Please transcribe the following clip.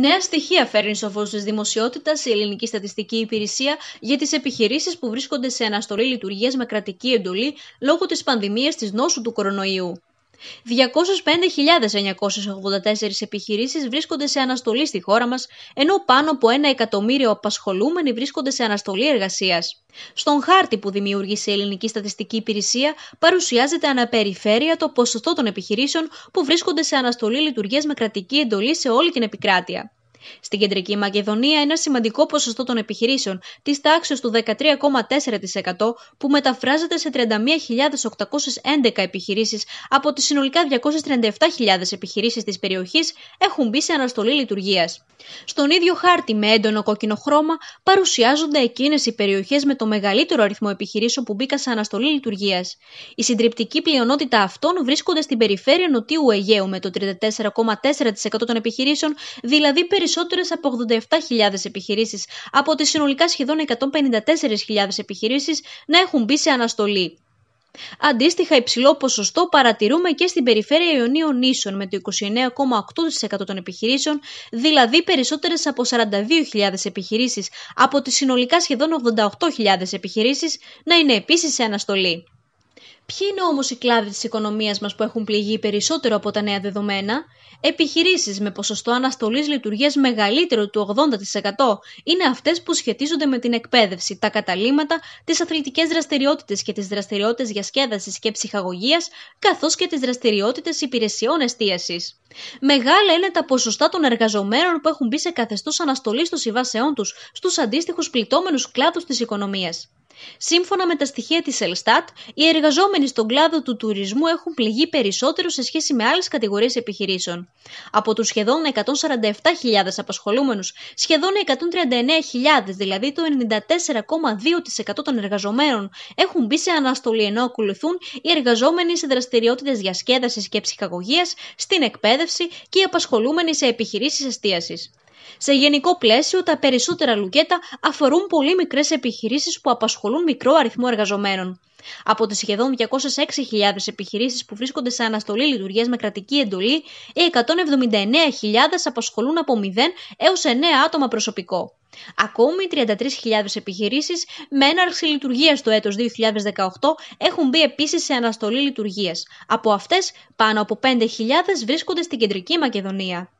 Νέα στοιχεία φέρνει στο φως της δημοσιότητας η Ελληνική Στατιστική Υπηρεσία για τις επιχειρήσεις που βρίσκονται σε αναστολή λειτουργίας με κρατική εντολή λόγω της πανδημίας της νόσου του κορονοϊού. 205.984 επιχειρήσεις βρίσκονται σε αναστολή στη χώρα μας, ενώ πάνω από ένα εκατομμύριο απασχολούμενοι βρίσκονται σε αναστολή εργασίας. Στον χάρτη που δημιούργησε η Ελληνική Στατιστική Υπηρεσία παρουσιάζεται αναπεριφέρεια το ποσοστό των επιχειρήσεων που βρίσκονται σε αναστολή λειτουργίας με κρατική εντολή σε όλη την επικράτεια. Στην Κεντρική Μακεδονία, ένα σημαντικό ποσοστό των επιχειρήσεων της τάξης του 13,4% που μεταφράζεται σε 31.811 επιχειρήσεις από τις συνολικά 237.000 επιχειρήσεις της περιοχής έχουν μπει σε αναστολή λειτουργίας. Στον ίδιο χάρτη, με έντονο κόκκινο χρώμα, παρουσιάζονται εκείνες οι περιοχές με το μεγαλύτερο αριθμό επιχειρήσεων που μπήκαν σε αναστολή λειτουργίας. Η συντριπτική πλειονότητα αυτών βρίσκονται στην περιφέρεια Νοτιού Αιγαίου με το 34,4% των επιχειρήσεων, δηλαδή περισσότερο περισσότερες από 87.000 επιχειρήσεις από τις συνολικά σχεδόν 154.000 επιχειρήσεις να έχουν μπει σε αναστολή. Αντίστοιχα υψηλό ποσοστό παρατηρούμε και στην περιφέρεια Ιωνίων Νήσων με το 29,8% των επιχειρήσεων, δηλαδή περισσότερες από 42.000 επιχειρήσεις από τις συνολικά σχεδόν 88.000 επιχειρήσεις να είναι επίσης σε αναστολή. Ποιοι είναι όμως οι κλάδοι της οικονομίας μας που έχουν πληγεί περισσότερο από τα νέα δεδομένα? Επιχειρήσεις με ποσοστό αναστολής λειτουργίας μεγαλύτερο του 80% είναι αυτές που σχετίζονται με την εκπαίδευση, τα καταλήματα, τις αθλητικές δραστηριότητες και τις δραστηριότητες διασκέδασης και ψυχαγωγίας, καθώς και τις δραστηριότητες υπηρεσιών εστίασης. Μεγάλα είναι τα ποσοστά των εργαζομένων που έχουν μπει σε καθεστώς αναστολής των συμβάσεών τους στους αντίστοιχους πληττόμενους κλάδους της οικονομίας. Σύμφωνα με τα στοιχεία της Ελστάτ, οι εργαζόμενοι στον κλάδο του τουρισμού έχουν πληγεί περισσότερο σε σχέση με άλλες κατηγορίες επιχειρήσεων. Από τους σχεδόν 147.000 απασχολούμενους, σχεδόν 139.000, δηλαδή το 94,2% των εργαζομένων, έχουν μπει σε αναστολή ενώ ακολουθούν οι εργαζόμενοι σε δραστηριότητες διασκέδασης και ψυχαγωγίας, στην εκπαίδευση και οι απασχολούμενοι σε επιχειρήσεις εστίασης. Σε γενικό πλαίσιο, τα περισσότερα λουκέτα αφορούν πολύ μικρές επιχειρήσεις που απασχολούν μικρό αριθμό εργαζομένων. Από τις σχεδόν 206.000 επιχειρήσεις που βρίσκονται σε αναστολή λειτουργίας με κρατική εντολή, οι 179.000 απασχολούν από 0 έω 9 άτομα προσωπικό. Ακόμη 33.000 επιχειρήσεις με έναρξη λειτουργίας το έτος 2018 έχουν μπει επίσης σε αναστολή λειτουργίας. Από αυτές πάνω από 5.000 βρίσκονται στην Κεντρική Μακεδονία.